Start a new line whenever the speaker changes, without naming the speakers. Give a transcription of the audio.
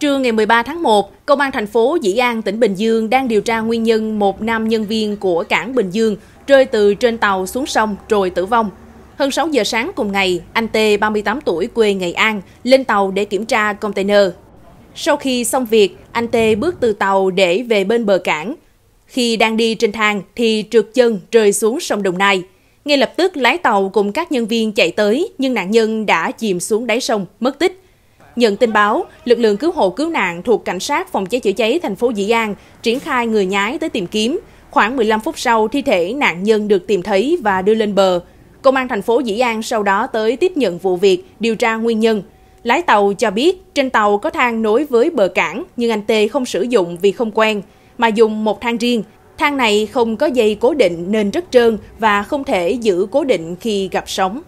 Trưa ngày 13 tháng 1, Công an thành phố Dĩ An, tỉnh Bình Dương đang điều tra nguyên nhân một nam nhân viên của cảng Bình Dương rơi từ trên tàu xuống sông rồi tử vong. Hơn 6 giờ sáng cùng ngày, anh T, 38 tuổi, quê Nghệ An, lên tàu để kiểm tra container. Sau khi xong việc, anh T bước từ tàu để về bên bờ cảng. Khi đang đi trên thang thì trượt chân rơi xuống sông Đồng Nai. Ngay lập tức lái tàu cùng các nhân viên chạy tới nhưng nạn nhân đã chìm xuống đáy sông, mất tích. Nhận tin báo, lực lượng cứu hộ cứu nạn thuộc cảnh sát phòng cháy chữa cháy thành phố Dĩ An triển khai người nhái tới tìm kiếm. Khoảng 15 phút sau, thi thể nạn nhân được tìm thấy và đưa lên bờ. Công an thành phố Dĩ An sau đó tới tiếp nhận vụ việc, điều tra nguyên nhân. Lái tàu cho biết trên tàu có thang nối với bờ cảng nhưng anh Tê không sử dụng vì không quen, mà dùng một thang riêng. Thang này không có dây cố định nên rất trơn và không thể giữ cố định khi gặp sóng.